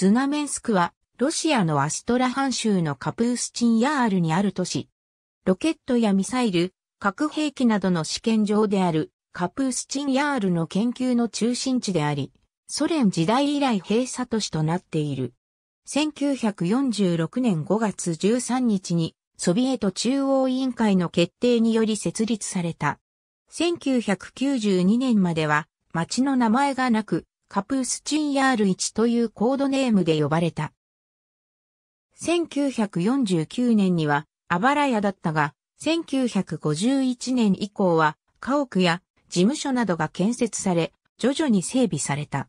ズナメンスクは、ロシアのアストラハン州のカプースチンヤールにある都市。ロケットやミサイル、核兵器などの試験場であるカプースチンヤールの研究の中心地であり、ソ連時代以来閉鎖都市となっている。1946年5月13日にソビエト中央委員会の決定により設立された。1992年までは町の名前がなく、カプースチンヤール1というコードネームで呼ばれた。1949年にはあばら屋だったが、1951年以降は家屋や事務所などが建設され、徐々に整備された。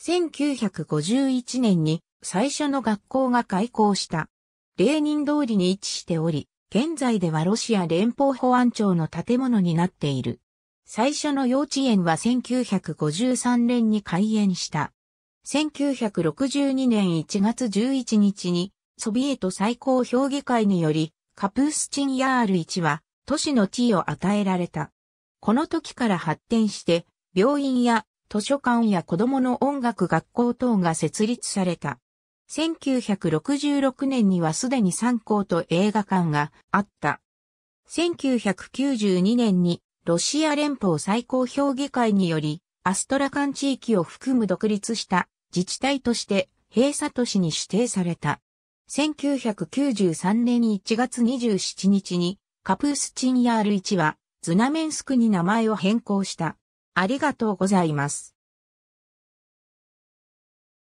1951年に最初の学校が開校した。例人通りに位置しており、現在ではロシア連邦保安庁の建物になっている。最初の幼稚園は1953年に開園した。1962年1月11日に、ソビエト最高評議会により、カプースチンヤール1は、都市の地位を与えられた。この時から発展して、病院や図書館や子供の音楽学校等が設立された。1966年にはすでに3校と映画館があった。1992年にロシア連邦最高評議会により、アストラカン地域を含む独立した自治体として閉鎖都市に指定された。1993年1月27日にカプースチンヤール1はズナメンスクに名前を変更した。ありがとうございます。